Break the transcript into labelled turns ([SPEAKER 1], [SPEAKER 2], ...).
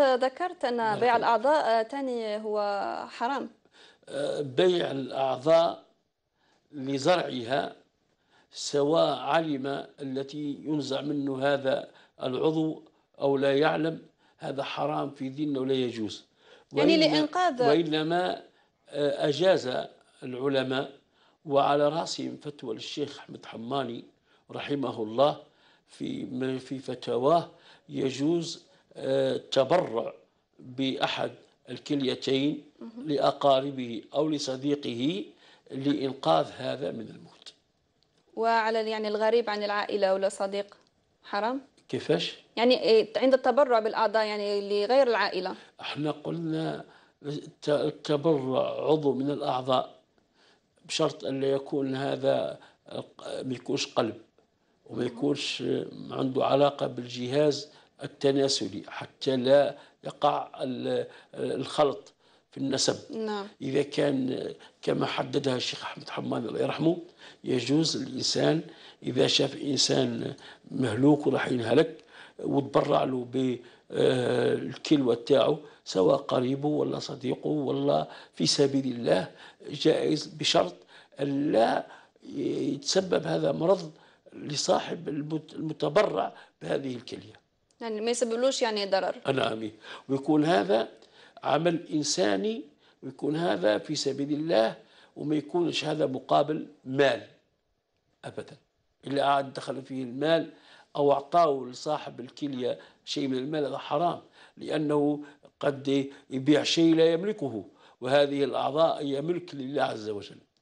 [SPEAKER 1] ذكرت ان نعم. بيع الاعضاء ثاني هو حرام
[SPEAKER 2] أه، بيع الاعضاء لزرعها سواء علم التي ينزع منه هذا العضو او لا يعلم هذا حرام في ديننا ولا يجوز يعني لانقاذ وانما أه، اجاز العلماء وعلى راسهم فتوى للشيخ احمد حماني رحمه الله في في فتواه يجوز تبرع بأحد الكليتين لأقاربه أو لصديقه لإنقاذ هذا من الموت
[SPEAKER 1] وعلى يعني الغريب عن العائلة ولا صديق حرام؟ كيفاش؟ يعني إيه، عند التبرع بالأعضاء يعني لغير العائلة
[SPEAKER 2] احنا قلنا التبرع عضو من الأعضاء بشرط أن يكون هذا ما يكونش قلب وما يكونش عنده علاقة بالجهاز التناسلي حتى لا يقع الخلط في النسب نعم. إذا كان كما حددها الشيخ أحمد حماد الله يرحمه يجوز الإنسان إذا شاف إنسان مهلوك وراح ينهلك وتبرع له بالكلوة آه، تاعه سواء قريبه ولا صديقه ولا في سبيل الله جائز بشرط ألا يتسبب هذا مرض لصاحب المتبرع بهذه الكليه
[SPEAKER 1] يعني ما يسببلوش يعني ضرر
[SPEAKER 2] نعم ويكون هذا عمل إنساني ويكون هذا في سبيل الله وما يكونش هذا مقابل مال أبدا اللي قاعد دخل فيه المال أو أعطاه لصاحب الكلية شيء من المال هذا حرام لأنه قد يبيع شيء لا يملكه وهذه الأعضاء هي ملك لله عز وجل